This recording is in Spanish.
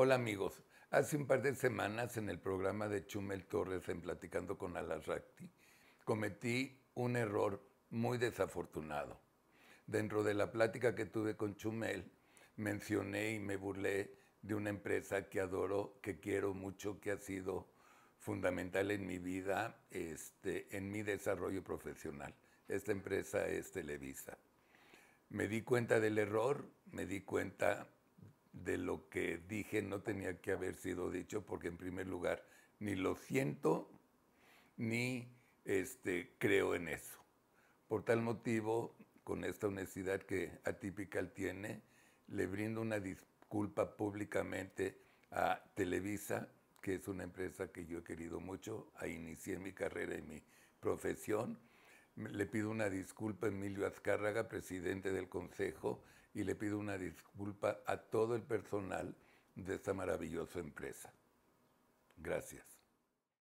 Hola amigos, hace un par de semanas en el programa de Chumel Torres en Platicando con Alarracti cometí un error muy desafortunado. Dentro de la plática que tuve con Chumel mencioné y me burlé de una empresa que adoro, que quiero mucho, que ha sido fundamental en mi vida, este, en mi desarrollo profesional. Esta empresa es Televisa. Me di cuenta del error, me di cuenta de lo que dije no tenía que haber sido dicho porque en primer lugar ni lo siento ni este, creo en eso. Por tal motivo, con esta honestidad que atípica tiene, le brindo una disculpa públicamente a Televisa, que es una empresa que yo he querido mucho, ahí inicié mi carrera y mi profesión le pido una disculpa a Emilio Azcárraga, presidente del Consejo, y le pido una disculpa a todo el personal de esta maravillosa empresa. Gracias.